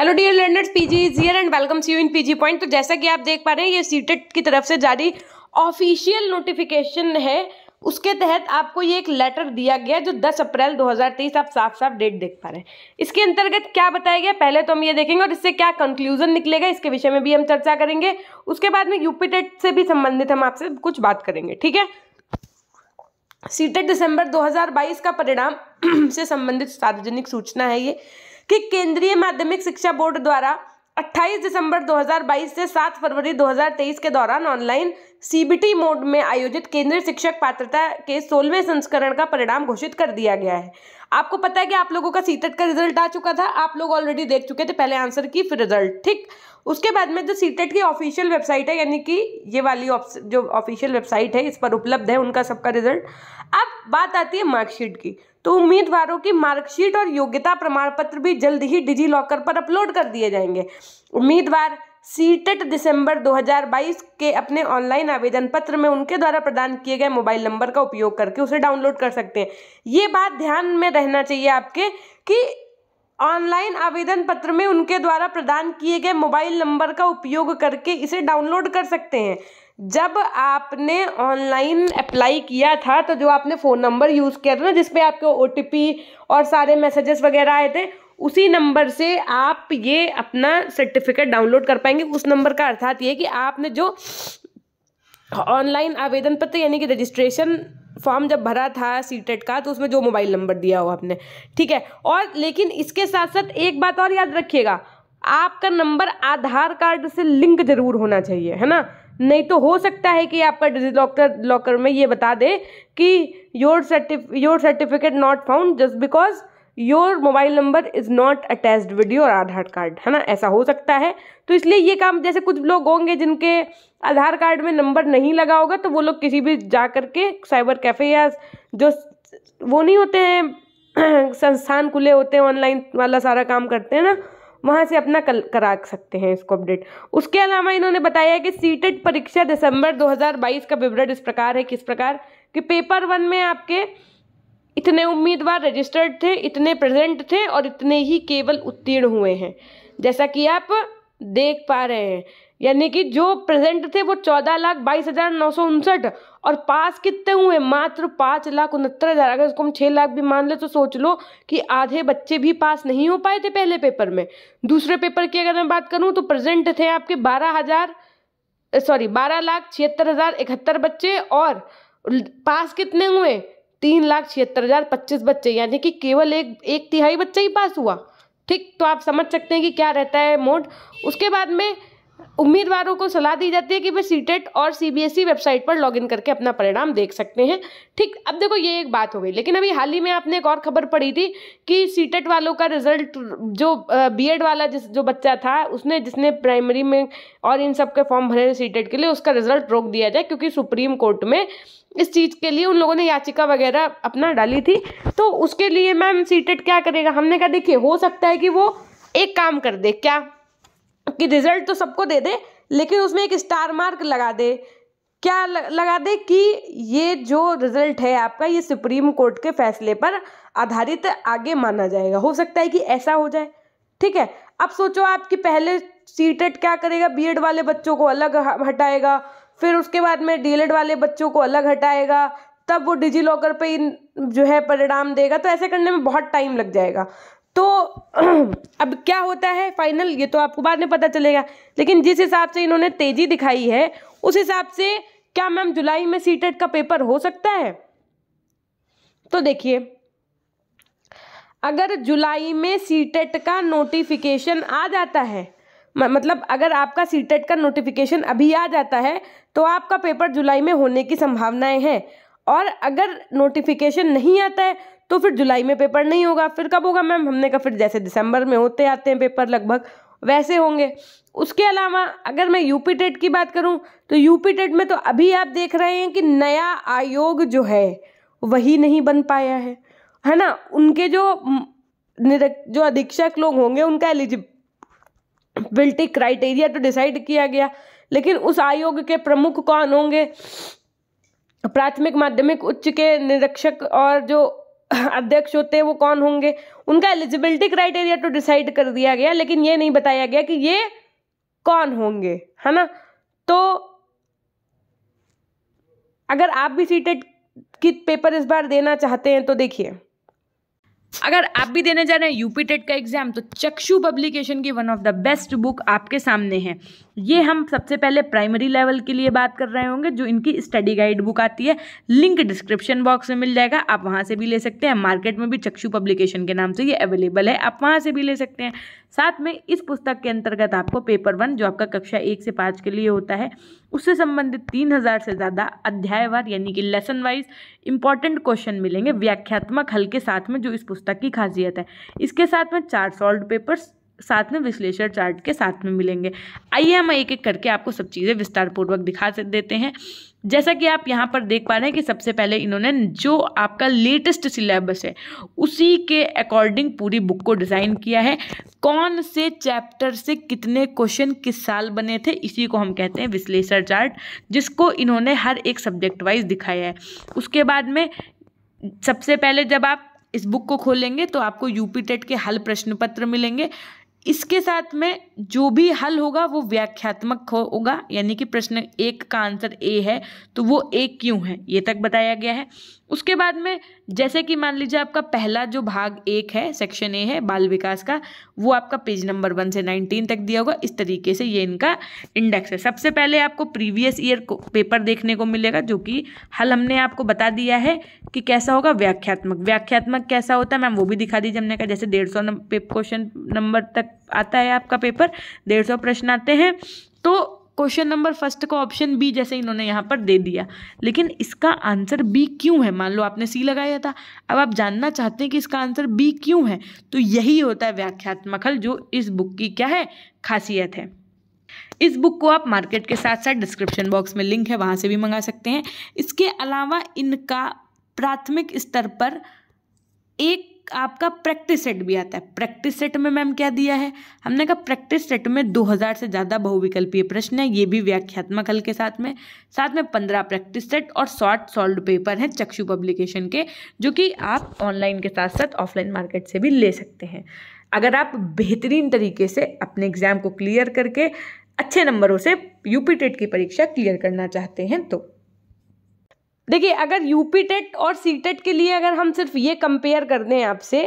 hello dear learners PG is here and welcomes you in PG point तो जैसा कि आप देख पा रहे हैं ये सीटेट की तरफ से जारी ऑफिशियल नोटिफिकेशन है उसके तहत आपको ये एक लेटर दिया गया जो 10 अप्रैल 2023 आप साफ साफ डेट देख पा रहे हैं इसके अंतर्गत क्या बताया गया पहले तो हम ये देखेंगे और इससे क्या कंक्लूजन निकलेगा इसके विषय में भी हम चर्चा करेंगे उसके बाद में यूपीटेट से भी संबंधित हम आपसे कुछ बात करेंगे ठीक है सीटेट दिसंबर 2022 का परिणाम से संबंधित सार्वजनिक सूचना है ये कि केंद्रीय माध्यमिक शिक्षा बोर्ड द्वारा 28 दिसंबर 2022 से 7 फरवरी 2023 के दौरान ऑनलाइन सीबीटी मोड में आयोजित केंद्रीय शिक्षक पात्रता के सोलहवें संस्करण का परिणाम घोषित कर दिया गया है आपको पता है कि आप लोगों का सीटेट e का रिजल्ट आ चुका था आप लोग ऑलरेडी देख चुके थे पहले आंसर की फिर रिजल्ट ठीक उसके बाद में जो सीटेट e की ऑफिशियल वेबसाइट है यानी कि ये वाली जो ऑफिशियल वेबसाइट है इस पर उपलब्ध है उनका सबका रिजल्ट अब बात आती है मार्कशीट की तो उम्मीदवारों की मार्कशीट और योग्यता प्रमाण पत्र भी जल्द ही डिजी लॉकर पर अपलोड कर दिए जाएंगे उम्मीदवार सीटेट दिसंबर 2022 के अपने ऑनलाइन आवेदन पत्र में उनके द्वारा प्रदान किए गए मोबाइल नंबर का उपयोग करके उसे डाउनलोड कर सकते हैं ये बात ध्यान में रहना चाहिए आपके कि ऑनलाइन आवेदन पत्र में उनके द्वारा प्रदान किए गए मोबाइल नंबर का उपयोग करके इसे डाउनलोड कर सकते हैं जब आपने ऑनलाइन अप्लाई किया था तो जो आपने फ़ोन नंबर यूज़ किया था ना जिसपे आपके ओ और सारे मैसेजेस वगैरह आए थे उसी नंबर से आप ये अपना सर्टिफिकेट डाउनलोड कर पाएंगे उस नंबर का अर्थात ये कि आपने जो ऑनलाइन आवेदन पत्र यानी कि रजिस्ट्रेशन फॉर्म जब भरा था सीटेट e का तो उसमें जो मोबाइल नंबर दिया हो आपने ठीक है और लेकिन इसके साथ साथ एक बात और याद रखिएगा आपका नंबर आधार कार्ड से लिंक जरूर होना चाहिए है ना नहीं तो हो सकता है कि आपका डिजी लॉकर लॉकर में ये बता दे कि योर सर्टिफ your certificate not found just because your mobile number is not attached with your Aadhaar card है ना ऐसा हो सकता है तो इसलिए ये काम जैसे कुछ लोग होंगे जिनके आधार कार्ड में नंबर नहीं लगा होगा तो वो लोग किसी भी जा करके साइबर कैफ़े या जो वो नहीं होते हैं संस्थान खुले होते हैं ऑनलाइन वाला सारा काम करते हैं ना वहाँ से अपना कल करा सकते हैं इसको अपडेट उसके अलावा इन्होंने बताया कि सीटेट परीक्षा दिसंबर 2022 का विवरण इस प्रकार है किस प्रकार कि पेपर वन में आपके इतने उम्मीदवार रजिस्टर्ड थे इतने प्रेजेंट थे और इतने ही केवल उत्तीर्ण हुए हैं जैसा कि आप देख पा रहे हैं यानी कि जो प्रेजेंट थे वो चौदह लाख बाईस हज़ार नौ सौ उनसठ और पास कितने हुए मात्र पाँच लाख उनहत्तर हज़ार अगर उसको हम छः लाख भी मान ले तो सोच लो कि आधे बच्चे भी पास नहीं हो पाए थे पहले पेपर में दूसरे पेपर की अगर मैं बात करूँ तो प्रेजेंट थे आपके बारह हज़ार सॉरी बारह लाख छिहत्तर हज़ार इकहत्तर बच्चे और पास कितने हुए तीन लाख छिहत्तर हज़ार पच्चीस बच्चे यानी कि केवल एक एक तिहाई बच्चा ही पास हुआ ठीक तो आप समझ सकते हैं कि क्या रहता है मोड उसके बाद में उम्मीदवारों को सलाह दी जाती है कि वे सीटेट और सीबीएसई वेबसाइट पर लॉगिन करके अपना परिणाम देख सकते हैं ठीक अब देखो ये एक बात हो गई लेकिन अभी हाल ही में आपने एक और खबर पड़ी थी कि सीटेट वालों का रिजल्ट जो बीएड वाला जिस जो बच्चा था उसने जिसने प्राइमरी में और इन सब के फॉर्म भरे सीटेट के लिए उसका रिजल्ट रोक दिया जाए क्योंकि सुप्रीम कोर्ट में इस चीज़ के लिए उन लोगों ने याचिका वगैरह अपना डाली थी तो उसके लिए मैम सीटेट क्या करेगा हमने कहा देखिए हो सकता है कि वो एक काम कर दे क्या कि रिजल्ट तो सबको दे दे लेकिन उसमें एक स्टार मार्क लगा दे क्या लगा दे कि ये जो रिजल्ट है आपका ये सुप्रीम कोर्ट के फैसले पर आधारित आगे माना जाएगा हो सकता है कि ऐसा हो जाए ठीक है अब सोचो आपकी पहले सीटेट e क्या करेगा बीएड वाले बच्चों को अलग हटाएगा फिर उसके बाद में डीएलएड वाले बच्चों को अलग हटाएगा तब वो डिजी लॉकर पे जो है परिणाम देगा तो ऐसे करने में बहुत टाइम लग जाएगा तो अब क्या होता है फाइनल ये तो आपको बाद में पता चलेगा लेकिन जिस हिसाब से इन्होंने तेज़ी दिखाई है उस हिसाब से क्या मैम जुलाई में सीटेट का पेपर हो सकता है तो देखिए अगर जुलाई में सीटेट का नोटिफिकेशन आ जाता है मतलब अगर आपका सीटेट का नोटिफिकेशन अभी आ जाता है तो आपका पेपर जुलाई में होने की संभावनाएं हैं और अगर नोटिफिकेशन नहीं आता है तो फिर जुलाई में पेपर नहीं होगा फिर कब होगा मैम हमने कहा फिर जैसे दिसंबर में होते आते हैं पेपर लगभग वैसे होंगे उसके अलावा अगर मैं यूपी टेट की बात करूं तो यूपी टेट में तो अभी आप देख रहे हैं कि नया आयोग जो है वही नहीं बन पाया है है ना उनके जो जो अधीक्षक लोग होंगे उनका एलिजिबिलिटी क्राइटेरिया तो डिसाइड किया गया लेकिन उस आयोग के प्रमुख कौन होंगे प्राथमिक माध्यमिक उच्च के निरीक्षक और जो अध्यक्ष होते हैं वो कौन होंगे उनका एलिजिबिलिटी क्राइटेरिया तो डिसाइड कर दिया गया लेकिन ये नहीं बताया गया कि ये कौन होंगे है ना तो अगर आप भी सीटेट की पेपर इस बार देना चाहते हैं तो देखिए अगर आप भी देने जा रहे हैं यूपी टेट का एग्जाम तो चक्षु पब्लिकेशन की one of the best book आपके सामने है ये हम सबसे पहले प्राइमरी लेवल के लिए बात कर रहे होंगे जो इनकी स्टडी गाइड बुक आती है लिंक डिस्क्रिप्शन बॉक्स में मिल जाएगा आप वहाँ से भी ले सकते हैं मार्केट में भी चक्षु पब्लिकेशन के नाम से ये अवेलेबल है आप वहाँ से भी ले सकते हैं साथ में इस पुस्तक के अंतर्गत आपको पेपर वन जो आपका कक्षा एक से पाँच के लिए होता है उससे संबंधित तीन हज़ार से ज़्यादा अध्यायवार यानी कि लेसन वाइज इंपॉर्टेंट क्वेश्चन मिलेंगे व्याख्यात्मक हल के साथ में जो इस पुस्तक की खासियत है इसके साथ में चार सॉल्व पेपर्स साथ में विश्लेषण चार्ट के साथ में मिलेंगे आइए हम एक एक करके आपको सब चीज़ें विस्तारपूर्वक दिखा देते हैं जैसा कि आप यहाँ पर देख पा रहे हैं कि सबसे पहले इन्होंने जो आपका लेटेस्ट सिलेबस है उसी के अकॉर्डिंग पूरी बुक को डिज़ाइन किया है कौन से चैप्टर से कितने क्वेश्चन किस साल बने थे इसी को हम कहते हैं विश्लेषण चार्ट जिसको इन्होंने हर एक सब्जेक्ट वाइज दिखाया है उसके बाद में सबसे पहले जब आप इस बुक को खोलेंगे तो आपको यूपी टेट के हल प्रश्न पत्र मिलेंगे इसके साथ में जो भी हल होगा वो व्याख्यात्मक होगा यानी कि प्रश्न एक का आंसर ए है तो वो ए क्यों है ये तक बताया गया है उसके बाद में जैसे कि मान लीजिए आपका पहला जो भाग एक है सेक्शन ए है बाल विकास का वो आपका पेज नंबर वन से नाइनटीन तक दिया होगा इस तरीके से ये इनका इंडेक्स है सबसे पहले आपको प्रीवियस ईयर को पेपर देखने को मिलेगा जो कि हल हमने आपको बता दिया है कि कैसा होगा व्याख्यात्मक व्याख्यात्मक कैसा होता है मैम वो भी दिखा दीजिए हमने कहा जैसे डेढ़ सौ क्वेश्चन नंबर तक आता है आपका पेपर डेढ़ सौ प्रश्न आते हैं तो क्वेश्चन नंबर फर्स्ट का ऑप्शन बी जैसे इन्होंने यहाँ पर दे दिया लेकिन इसका आंसर बी क्यों है मान लो आपने सी लगाया था अब आप जानना चाहते हैं कि इसका आंसर बी क्यों है तो यही होता है व्याख्यात्मक हल जो इस बुक की क्या है खासियत है इस बुक को आप मार्केट के साथ साथ डिस्क्रिप्शन बॉक्स में लिंक है वहाँ से भी मंगा सकते हैं इसके अलावा इनका प्राथमिक स्तर पर एक आपका प्रैक्टिस सेट भी आता है प्रैक्टिस सेट में मैम क्या दिया है हमने कहा प्रैक्टिस सेट में 2000 से ज़्यादा बहुविकल्पीय प्रश्न है ये भी व्याख्यात्मक हल के साथ में साथ में 15 प्रैक्टिस सेट और शॉर्ट सॉल्व पेपर हैं चक्षु पब्लिकेशन के जो कि आप ऑनलाइन के साथ साथ ऑफलाइन मार्केट से भी ले सकते हैं अगर आप बेहतरीन तरीके से अपने एग्ज़ाम को क्लियर करके अच्छे नंबरों से यूपी टेट की परीक्षा क्लियर करना चाहते हैं तो देखिए अगर यूपी टेट और सी टेट के लिए अगर हम सिर्फ ये कंपेयर कर दें आपसे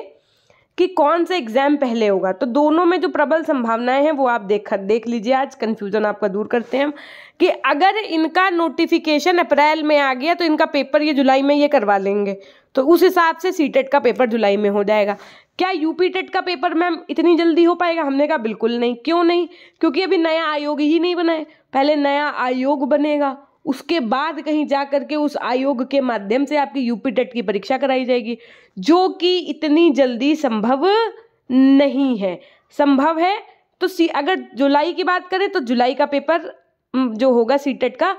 कि कौन सा एग्ज़ाम पहले होगा तो दोनों में जो प्रबल संभावनाएं हैं वो आप देख देख लीजिए आज कन्फ्यूज़न आपका दूर करते हैं कि अगर इनका नोटिफिकेशन अप्रैल में आ गया तो इनका पेपर ये जुलाई में ये करवा लेंगे तो उस हिसाब से सी टेट का पेपर जुलाई में हो जाएगा क्या यूपी टेट का पेपर मैम इतनी जल्दी हो पाएगा हमने कहा बिल्कुल नहीं क्यों नहीं क्योंकि अभी नया आयोग ही नहीं बनाए पहले नया आयोग बनेगा उसके बाद कहीं जा करके उस आयोग के माध्यम से आपकी यूपी टेट की परीक्षा कराई जाएगी जो कि इतनी जल्दी संभव नहीं है संभव है तो सी अगर जुलाई की बात करें तो जुलाई का पेपर जो होगा सी टेट का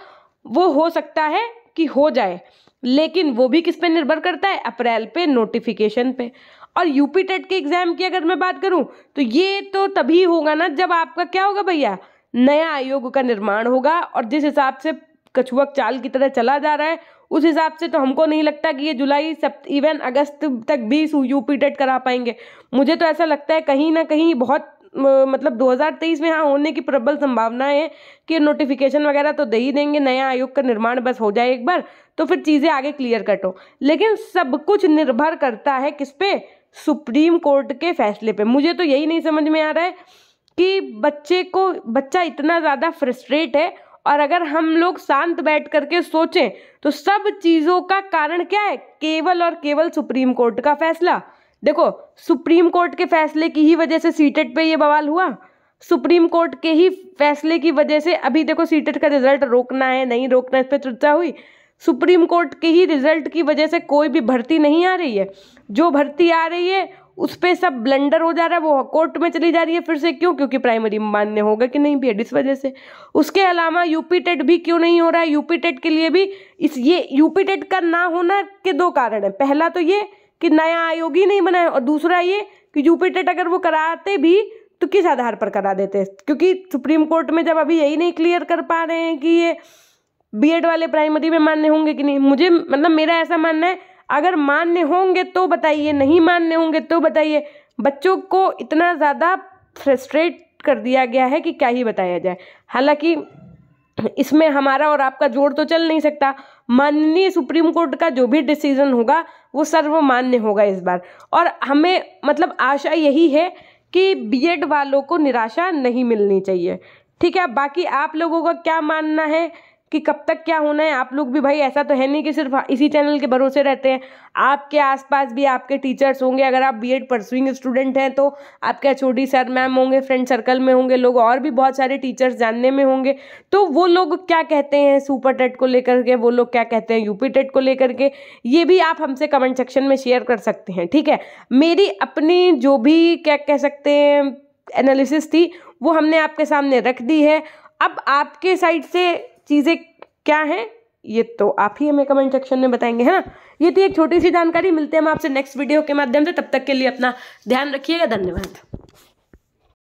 वो हो सकता है कि हो जाए लेकिन वो भी किस पे निर्भर करता है अप्रैल पे नोटिफिकेशन पे और यूपी टेट के एग्ज़ाम की अगर मैं बात करूं तो ये तो तभी होगा ना जब आपका क्या होगा भैया नया आयोग का निर्माण होगा और जिस हिसाब से कछुआ चाल की तरह चला जा रहा है उस हिसाब से तो हमको नहीं लगता कि ये जुलाई सप इवन अगस्त तक भी यूपी टेट करा पाएंगे मुझे तो ऐसा लगता है कहीं ना कहीं बहुत मतलब 2023 में हाँ होने की प्रबल संभावना है कि नोटिफिकेशन वगैरह तो दे ही देंगे नया आयोग का निर्माण बस हो जाए एक बार तो फिर चीज़ें आगे क्लियर कट हो लेकिन सब कुछ निर्भर करता है किस पे सुप्रीम कोर्ट के फैसले पे मुझे तो यही नहीं समझ में आ रहा है कि बच्चे को बच्चा इतना ज़्यादा फ्रस्ट्रेट है और अगर हम लोग शांत बैठ करके सोचें तो सब चीज़ों का कारण क्या है केवल और केवल सुप्रीम कोर्ट का फैसला देखो सुप्रीम कोर्ट के फैसले की ही वजह से सीटेट पे ये बवाल हुआ सुप्रीम कोर्ट के ही फैसले की वजह से अभी देखो सीटेट का रिजल्ट रोकना है नहीं रोकना इस पर चर्चा हुई सुप्रीम कोर्ट के ही रिजल्ट की वजह से कोई भी भर्ती नहीं आ रही है जो भर्ती आ रही है उस पर सब ब्लेंडर हो जा रहा है वो कोर्ट में चली जा रही है फिर से क्यों क्योंकि प्राइमरी मान्य होगा कि नहीं भी इस वजह से उसके अलावा यूपी टेट भी क्यों नहीं हो रहा है यूपी टेट के लिए भी इस ये यूपी टेट का ना होना के दो कारण है पहला तो ये कि नया आयोग ही नहीं बनाए और दूसरा ये कि यूपी टेट अगर वो कराते भी तो किस आधार पर करा देते क्योंकि सुप्रीम कोर्ट में जब अभी यही नहीं क्लियर कर पा रहे हैं कि ये बीएड वाले प्राइमरी में मान्य होंगे कि नहीं मुझे मतलब मेरा ऐसा मानना है अगर मान्य होंगे तो बताइए नहीं मान्य होंगे तो बताइए बच्चों को इतना ज़्यादा फ्रस्ट्रेट कर दिया गया है कि क्या ही बताया जाए हालांकि इसमें हमारा और आपका जोड़ तो चल नहीं सकता माननीय सुप्रीम कोर्ट का जो भी डिसीजन होगा वो सर्वमान्य होगा इस बार और हमें मतलब आशा यही है कि बीएड वालों को निराशा नहीं मिलनी चाहिए ठीक है बाकी आप लोगों का क्या मानना है कि कब तक क्या होना है आप लोग भी भाई ऐसा तो है नहीं कि सिर्फ इसी चैनल के भरोसे रहते हैं आपके आसपास भी आपके टीचर्स होंगे अगर आप बी एड परसुइंग स्टूडेंट हैं तो आपके एच सर मैम होंगे फ्रेंड सर्कल में होंगे लोग और भी बहुत सारे टीचर्स जानने में होंगे तो वो लोग क्या कहते हैं सुपर टेट को लेकर के वो लोग क्या कहते हैं यूपी टेट को लेकर के ये भी आप हमसे कमेंट सेक्शन में शेयर कर सकते हैं ठीक है मेरी अपनी जो भी क्या कह सकते हैं एनालिसिस थी वो हमने आपके सामने रख दी है अब आपके साइड से चीज़ें क्या हैं ये तो आप ही हमें कमेंट सेक्शन में बताएंगे है ना ये थी एक छोटी सी जानकारी मिलते हैं हम आपसे नेक्स्ट वीडियो के माध्यम से तब तक के लिए अपना ध्यान रखिएगा धन्यवाद